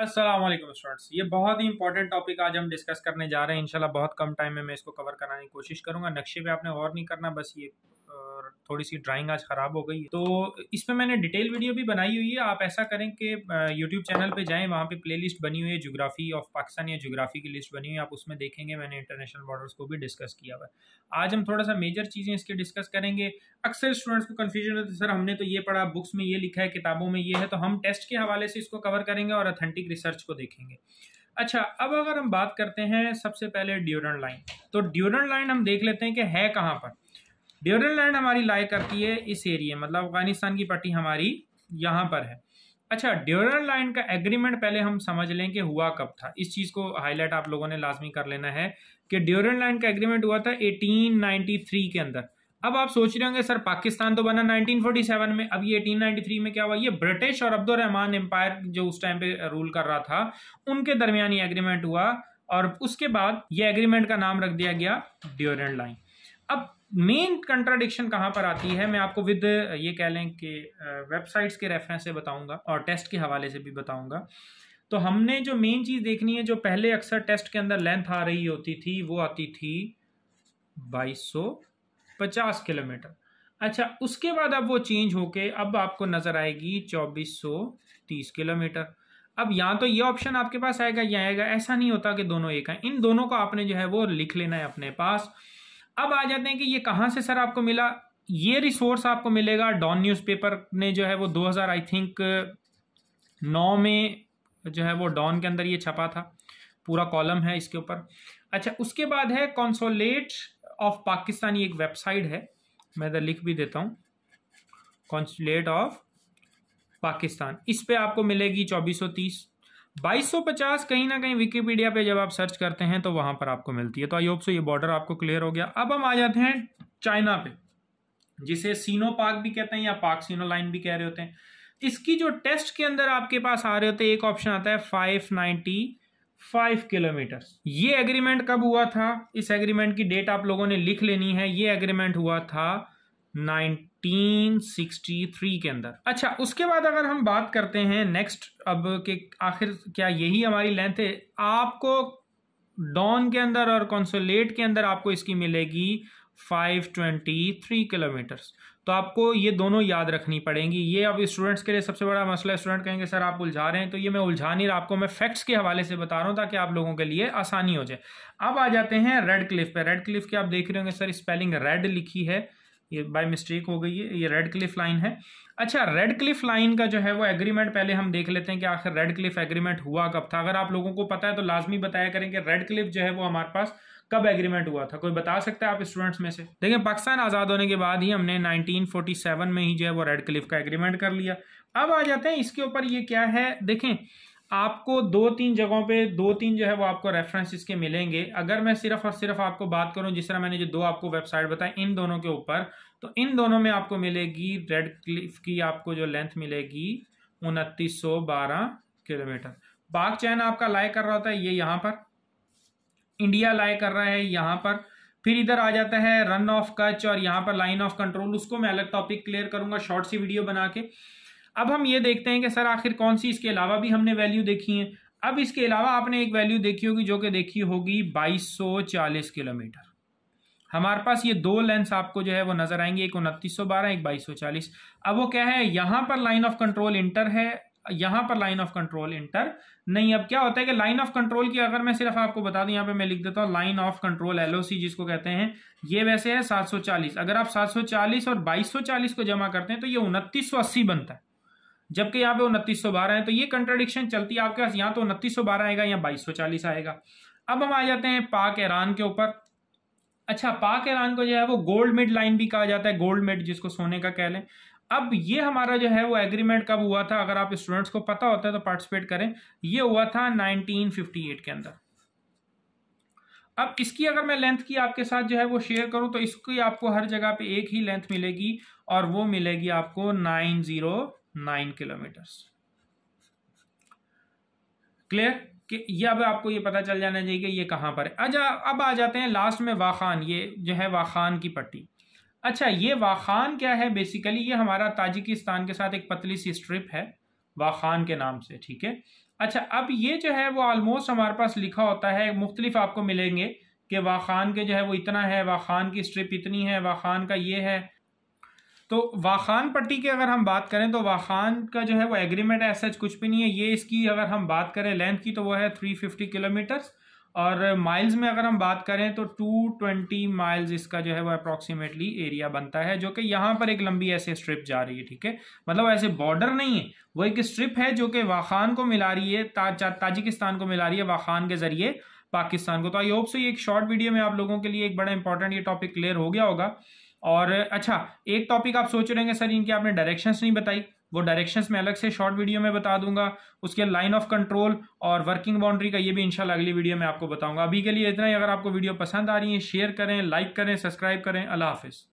Aslam students ये बहुत ही important topic आज हम डिस्कस करने जा रहे हैं इंशाल्लाह बहुत कम टाइम में मैं इसको कवर कराने की कोशिश करूंगा नक्शे पे आपने और नहीं करना बस ये और थोड़ी सी ड्राइंग आज ख़राब हो गई तो इस पर मैंने डिटेल वीडियो भी बनाई हुई है आप ऐसा करें कि यूट्यूब चैनल पे जाएं वहाँ पे प्लेलिस्ट बनी हुई है जोग्राफी ऑफ पाकिस्तान या जोग्राफी की लिस्ट बनी हुई है आप उसमें देखेंगे मैंने इंटरनेशनल बॉर्डर्स को भी डिस्कस किया हुआ है आज हम थोड़ा सा मेजर चीज़ें इसके डिस्कस करेंगे अक्सर स्टूडेंट्स को कन्फ्यूजन होता है सर हमने तो ये पढ़ा बुक्स में ये लिखा है किताबों में ये है तो हम टेस्ट के हवाले से इसको कवर करेंगे और अथेंटिक रिसर्च को देखेंगे अच्छा अब अगर हम बात करते हैं सबसे पहले ड्यूरन लाइन तो ड्यूरन लाइन हम देख लेते हैं कि है कहाँ पर ड्यूरल लैंड हमारी लाई करती है इस एरिया मतलब अफगानिस्तान की पट्टी हमारी यहाँ पर है अच्छा ड्यूरल लाइन का एग्रीमेंट पहले हम समझ लें कि हुआ कब था इस चीज़ को हाईलाइट आप लोगों ने लाजमी कर लेना है कि ड्यूरल लाइन का एग्रीमेंट हुआ था एटीन के अंदर अब आप सोच रहे होंगे सर पाकिस्तान तो बना 1947 में अब ये 1893 में क्या हुआ ये ब्रिटिश और अब्दुल रहमान एम्पायर जो उस टाइम पे रूल कर रहा था उनके दरमियान ये एग्रीमेंट हुआ और उसके बाद ये एग्रीमेंट का नाम रख दिया गया ड्योरेंट लाइन अब मेन कंट्राडिक्शन कहाँ पर आती है मैं आपको विद ये कह लें कि वेबसाइट्स के रेफरेंस से बताऊंगा और टेस्ट के हवाले से भी बताऊंगा तो हमने जो मेन चीज़ देखनी है जो पहले अक्सर टेस्ट के अंदर लेंथ आ रही होती थी वो आती थी 2250 किलोमीटर अच्छा उसके बाद अब वो चेंज होके अब आपको नज़र आएगी 2430 किलोमीटर अब यहाँ तो ये ऑप्शन आपके पास आएगा या आएगा ऐसा नहीं होता कि दोनों एक हैं इन दोनों को आपने जो है वो लिख लेना है अपने पास अब आ जाते हैं कि ये कहाँ से सर आपको मिला ये रिसोर्स आपको मिलेगा डॉन न्यूज़पेपर ने जो है वो 2000 आई थिंक नौ में जो है वो डॉन के अंदर ये छपा था पूरा कॉलम है इसके ऊपर अच्छा उसके बाद है कॉन्सोलेट ऑफ पाकिस्तान ये एक वेबसाइट है मैं इधर लिख भी देता हूँ कॉन्सोलेट ऑफ पाकिस्तान इस पे आपको मिलेगी चौबीस 2250 कहीं ना कहीं विकीपीडिया पे जब आप सर्च करते हैं तो वहां पर आपको मिलती है तो आई होप सो ये बॉर्डर आपको क्लियर हो गया अब हम आ जाते हैं चाइना पे जिसे सीनो पार्क भी कहते हैं या पार्क सीनो लाइन भी कह रहे होते हैं इसकी जो टेस्ट के अंदर आपके पास आ रहे होते हैं एक ऑप्शन आता है फाइव फाइव किलोमीटर ये एग्रीमेंट कब हुआ था इस एग्रीमेंट की डेट आप लोगों ने लिख लेनी है ये एग्रीमेंट हुआ था 1963 के अंदर अच्छा उसके बाद अगर हम बात करते हैं नेक्स्ट अब के आखिर क्या यही हमारी लेंथ है आपको डॉन के अंदर और कॉन्सोलेट के अंदर आपको इसकी मिलेगी 523 किलोमीटर्स तो आपको ये दोनों याद रखनी पड़ेंगी ये अब स्टूडेंट्स के लिए सबसे बड़ा मसला स्टूडेंट कहेंगे सर आप उलझा रहे हैं तो ये मैं उलझा नहीं रहा आपको मैं फैक्ट्स के हवाले से बता रहा हूँ ताकि आप लोगों के लिए आसानी हो जाए अब आ जाते हैं रेड क्लिफ पे रेड क्लिफ के आप देख रहे होंगे सर स्पेलिंग रेड लिखी है ये बाय मिस्टेक हो गई है ये रेड क्लिफ लाइन है अच्छा रेड क्लिफ लाइन का जो है वो एग्रीमेंट पहले हम देख लेते हैं कि आखिर रेड क्लिफ एग्रीमेंट हुआ कब था अगर आप लोगों को पता है तो लाजमी बताया करें कि रेड क्लिफ जो है वो हमारे पास कब एग्रीमेंट हुआ था कोई बता सकता है आप स्टूडेंट्स में से देखिए पाकिस्तान आज़ाद होने के बाद ही हमने 1947 में ही जो है वो रेड क्लिफ का एग्रीमेंट कर लिया अब आ जाते हैं इसके ऊपर ये क्या है देखें आपको दो तीन जगहों पे दो तीन जो है वो आपको रेफरेंस इसके मिलेंगे अगर मैं सिर्फ और सिर्फ आपको बात करूं जिस तरह मैंने जो दो आपको वेबसाइट बताई इन दोनों के ऊपर तो इन दोनों में आपको मिलेगी रेड क्लिफ की आपको जो लेंथ मिलेगी उनतीस सौ बारह किलोमीटर बाग चैन आपका लाए कर रहा होता है ये यहां पर इंडिया लाए कर रहा है यहां पर फिर इधर आ जाता है रन ऑफ कच और यहां पर लाइन ऑफ कंट्रोल उसको मैं अलग टॉपिक क्लियर करूंगा शॉर्ट सी वीडियो बना के अब हम ये देखते हैं कि सर आखिर कौन सी इसके अलावा भी हमने वैल्यू देखी है अब इसके अलावा आपने एक वैल्यू देखी होगी जो कि देखी होगी 2240 किलोमीटर हमारे पास ये दो लेंस आपको जो है वो नजर आएंगे एक उनतीस सौ बारह एक बाईस सौ चालीस अब वो क्या है यहां पर लाइन ऑफ कंट्रोल इंटर है यहां पर लाइन ऑफ कंट्रोल इंटर नहीं अब क्या होता है कि लाइन ऑफ कंट्रोल की अगर मैं सिर्फ आपको बता दूं यहां पे मैं लिख देता हूं लाइन ऑफ कंट्रोल एलओसी जिसको कहते हैं ये वैसे है 740 अगर आप 740 और 2240 को जमा करते हैं तो ये उनतीस बनता है जबकि यहाँ पे उनतीस सौ बारह है तो ये कंट्राडिक्शन चलती है आपके पास यहाँ तो उनतीस सौ बारह आएगा या बाईस सौ चालीस आएगा अब हम आ जाते हैं पाक ईरान के ऊपर अच्छा पाक ईरान को जो है वो गोल्ड मिड लाइन भी कहा जाता है गोल्ड मिड जिसको सोने का कह लें अब ये हमारा जो है वो एग्रीमेंट कब हुआ था अगर आप स्टूडेंट्स को पता होता है तो पार्टिसिपेट करें ये हुआ था 1958 के अंदर अब इसकी अगर मैं लेंथ की आपके साथ जो है वो शेयर करूं तो इसकी आपको हर जगह पे एक ही लेंथ मिलेगी और वो मिलेगी आपको nine zero nine kilometres clear कि ये अब आपको ये पता चल जाना चाहिए कि ये कहाँ पर है अच्छा अब आ जाते हैं लास्ट में वाखान ये जो है वाखान की पट्टी अच्छा ये वाखान क्या है बेसिकली ये हमारा ताजिकिस्तान के साथ एक पतली सी स्ट्रिप है वाखान के नाम से ठीक है अच्छा अब ये जो है वो ऑलमोस्ट हमारे पास लिखा होता है मुख्तलिफ आपको मिलेंगे कि वाखान के जो है वो इतना है वाखान की स्ट्रिप इतनी है वाखान का ये है तो वाखान पट्टी की अगर हम बात करें तो वाखान का जो है वो एग्रीमेंट ऐसा कुछ भी नहीं है ये इसकी अगर हम बात करें लेंथ की तो वो है थ्री फिफ्टी किलोमीटर्स और माइल्स में अगर हम बात करें तो टू ट्वेंटी माइल्स इसका जो है वो अप्रॉक्सीमेटली एरिया बनता है जो कि यहाँ पर एक लंबी ऐसे स्ट्रिप जा रही है ठीक है मतलब ऐसे बॉर्डर नहीं है वो एक स्ट्रिप है जो कि वाखान को मिला रही है ता, ताजिकिस्तान को मिला रही है वाखान के जरिए पाकिस्तान को तो आई होप सो ये एक शॉर्ट वीडियो में आप लोगों के लिए एक बड़ा इंपॉर्टेंट ये टॉपिक क्लियर हो गया होगा और अच्छा एक टॉपिक आप सोच रहे हैं सर इनकी आपने डायरेक्शंस नहीं बताई वो डायरेक्शंस मैं अलग से शॉर्ट वीडियो में बता दूंगा उसके लाइन ऑफ कंट्रोल और वर्किंग बाउंड्री का ये भी इंशाल्लाह अगली वीडियो में आपको बताऊंगा अभी के लिए इतना ही अगर आपको वीडियो पसंद आ रही है शेयर करें लाइक करें सब्सक्राइब करें अल्लाह हाफिज़